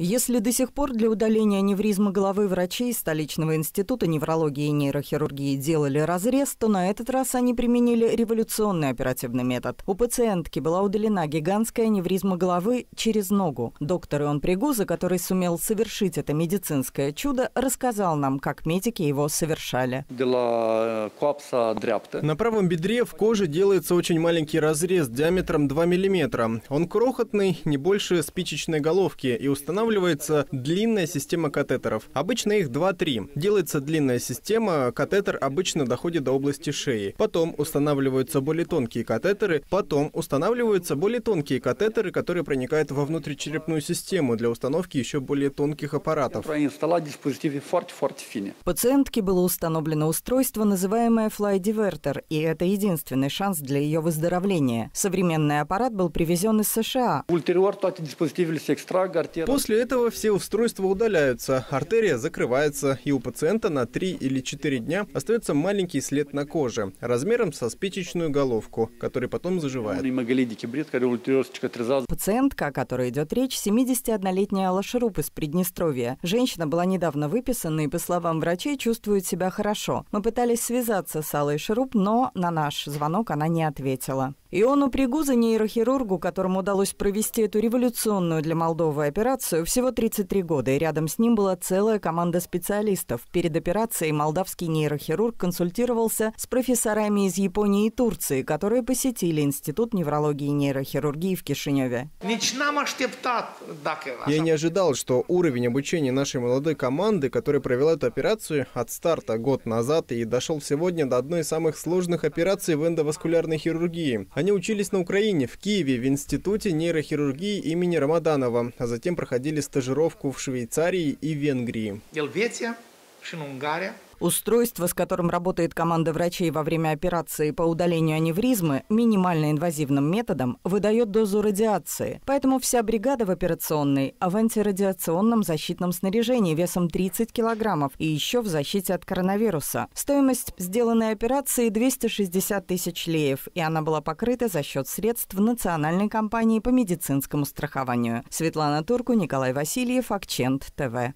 Если до сих пор для удаления невризма головы врачей столичного института неврологии и нейрохирургии делали разрез, то на этот раз они применили революционный оперативный метод. У пациентки была удалена гигантская невризма головы через ногу. Доктор Ион Пригуза, который сумел совершить это медицинское чудо, рассказал нам, как медики его совершали. Э, на правом бедре в коже делается очень маленький разрез диаметром 2 мм. Он крохотный, не больше спичечной головки и устанавливается устанавливается длинная система катетеров. Обычно их 2-3. Делается длинная система, катетер обычно доходит до области шеи. Потом устанавливаются более тонкие катетеры. Потом устанавливаются более тонкие катетеры, которые проникают во внутричерепную систему для установки еще более тонких аппаратов. Пациентке было установлено устройство, называемое Fly Diverter, и это единственный шанс для ее выздоровления. Современный аппарат был привезен из США. После После этого все устройства удаляются, артерия закрывается, и у пациента на 3 или 4 дня остается маленький след на коже, размером со спичечную головку, который потом заживает. Пациентка, о которой идет речь, 71-летняя Лашеруп из Приднестровья. Женщина была недавно выписана и, по словам врачей, чувствует себя хорошо. Мы пытались связаться с Аллой Шеруп, но на наш звонок она не ответила. Иону Пригуза, нейрохирургу, которому удалось провести эту революционную для Молдовы операцию, всего 33 года, и рядом с ним была целая команда специалистов. Перед операцией молдавский нейрохирург консультировался с профессорами из Японии и Турции, которые посетили Институт неврологии и нейрохирургии в Кишиневе. Я не ожидал, что уровень обучения нашей молодой команды, которая провела эту операцию от старта год назад и дошел сегодня до одной из самых сложных операций в эндоваскулярной хирургии – они учились на Украине, в Киеве, в Институте нейрохирургии имени Рамаданова, а затем проходили стажировку в Швейцарии и Венгрии. Елветия, Шенунгария – Устройство, с которым работает команда врачей во время операции по удалению аневризмы, минимально инвазивным методом выдает дозу радиации. Поэтому вся бригада в операционной а в антирадиационном защитном снаряжении весом 30 килограммов и еще в защите от коронавируса. Стоимость сделанной операции 260 тысяч леев, и она была покрыта за счет средств национальной компании по медицинскому страхованию. Светлана Турку, Николай Васильев, Акчент ТВ.